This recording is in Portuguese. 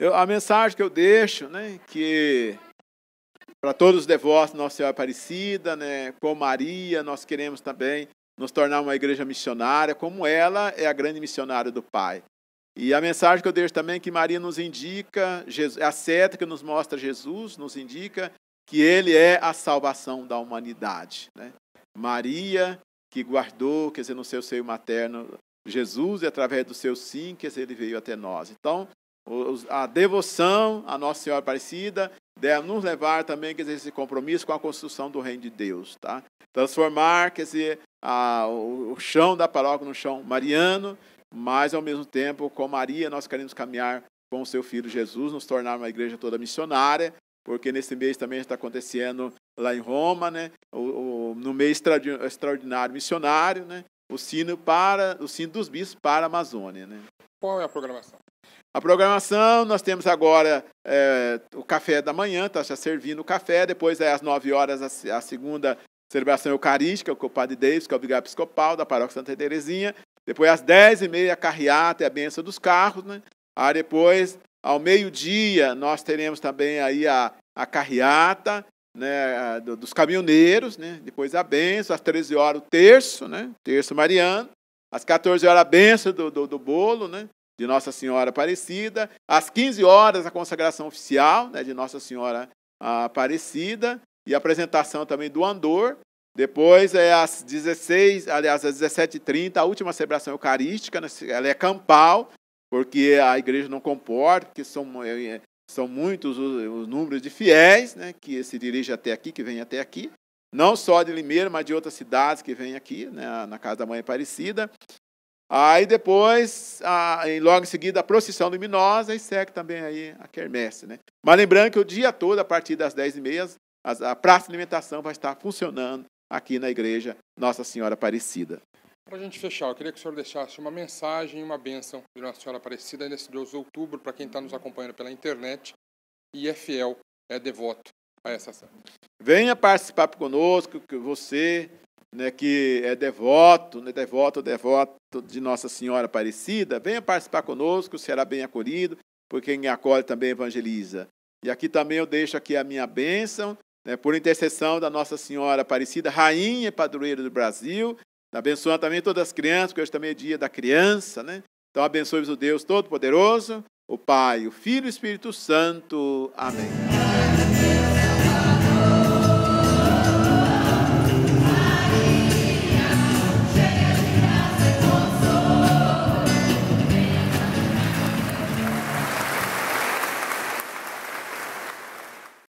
Eu, a mensagem que eu deixo, né, que para todos os devotos Nossa Senhora Aparecida, né, com Maria, nós queremos também nos tornar uma igreja missionária, como ela é a grande missionária do Pai. E a mensagem que eu deixo também é que Maria nos indica, Jesus, é a seta que nos mostra Jesus, nos indica que ele é a salvação da humanidade. Né? Maria, que guardou, quer dizer, no seu seio materno, Jesus, e através do seu sim, quer dizer, ele veio até nós. Então, a devoção à Nossa Senhora Aparecida deve nos levar também, quer dizer, esse compromisso com a construção do reino de Deus, tá? Transformar, quer dizer, a, o, o chão da paróquia no chão mariano, mas ao mesmo tempo, com Maria, nós queremos caminhar com o seu filho Jesus, nos tornar uma igreja toda missionária, porque nesse mês também está acontecendo lá em Roma, né? O, o, no mês extraordinário missionário, né? O sino para o sino dos bispos para a Amazônia, né? Qual é a programação? A programação, nós temos agora é, o café da manhã, está já servindo o café, depois é às 9 horas a, a segunda celebração eucarística com o Padre Davis, que é o vigário episcopal da paróquia Santa Terezinha. Depois, às 10 e meia a carreata e é a benção dos carros. Né? Aí depois, ao meio-dia, nós teremos também aí a, a carreata né, dos caminhoneiros, né? depois a benção, às 13 horas o terço, né? terço mariano, às 14 horas a benção do, do, do bolo, né? de Nossa Senhora Aparecida, às 15 horas a consagração oficial né, de Nossa Senhora ah, Aparecida e a apresentação também do Andor. Depois é às 16, aliás, às 17h30, a última celebração eucarística, né, ela é campal, porque a igreja não comporta, porque são, é, é, são muitos os, os números de fiéis né, que se dirigem até aqui, que vêm até aqui, não só de Limeira, mas de outras cidades que vêm aqui, né, na Casa da Mãe Aparecida. Aí depois, a, logo em seguida, a procissão luminosa e segue também aí a quermesse. Né? Mas lembrando que o dia todo, a partir das 10h30, a, a praça de alimentação vai estar funcionando aqui na igreja Nossa Senhora Aparecida. Para a gente fechar, eu queria que o senhor deixasse uma mensagem e uma bênção de Nossa Senhora Aparecida nesse 12 de outubro para quem está nos acompanhando pela internet e é fiel, é devoto a essa santa. Venha participar conosco, que você né, que é devoto, né, devoto, devoto de Nossa Senhora Aparecida, venha participar conosco, será bem acolhido, porque quem acolhe também evangeliza. E aqui também eu deixo aqui a minha bênção, né, por intercessão da Nossa Senhora Aparecida, Rainha Padroeira do Brasil, abençoando também todas as crianças, porque hoje também é dia da criança, né? Então abençoe o Deus Todo-Poderoso, o Pai, o Filho e o Espírito Santo. Amém.